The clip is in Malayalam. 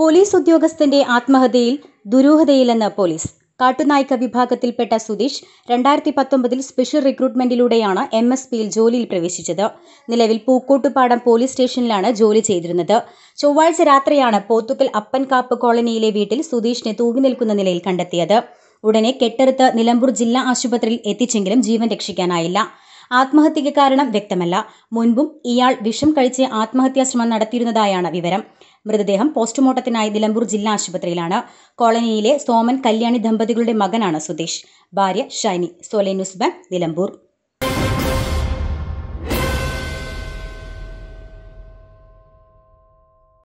പോലീസ് ഉദ്യോഗസ്ഥന്റെ ആത്മഹത്യയിൽ ദുരൂഹതയില്ലെന്ന് പോലീസ് കാട്ടുനായ്ക്ക വിഭാഗത്തിൽപ്പെട്ട സുധീഷ് രണ്ടായിരത്തി പത്തൊമ്പതിൽ സ്പെഷ്യൽ റിക്രൂട്ട്മെന്റിലൂടെയാണ് എം എസ് പിയിൽ ജോലിയിൽ പ്രവേശിച്ചത് നിലവിൽ പൂക്കോട്ടുപാടം പോലീസ് സ്റ്റേഷനിലാണ് ജോലി ചെയ്തിരുന്നത് ചൊവ്വാഴ്ച രാത്രിയാണ് പോത്തുക്കൽ അപ്പൻകാപ്പ് കോളനിയിലെ വീട്ടിൽ സുധീഷിനെ തൂങ്ങി നിൽക്കുന്ന നിലയിൽ കണ്ടെത്തിയത് ഉടനെ കെട്ടറുത്ത് നിലമ്പൂർ ജില്ലാ ആശുപത്രിയിൽ എത്തിച്ചെങ്കിലും ജീവൻ രക്ഷിക്കാനായില്ല ആത്മഹത്യയ്ക്ക് കാരണം വ്യക്തമല്ല മുൻപും ഇയാൾ വിഷം കഴിച്ച് ആത്മഹത്യാ ശ്രമം നടത്തിയിരുന്നതായാണ് വിവരം മൃതദേഹം പോസ്റ്റ്മോർട്ടത്തിനായി നിലമ്പൂർ ജില്ലാ ആശുപത്രിയിലാണ് കോളനിയിലെ സോമൻ കല്യാണി ദമ്പതികളുടെ മകനാണ് സുതീഷ് ഭാര്യ ഷൈനി സോലെ ന്യൂസ് ബാങ്ക് നിലമ്പൂർ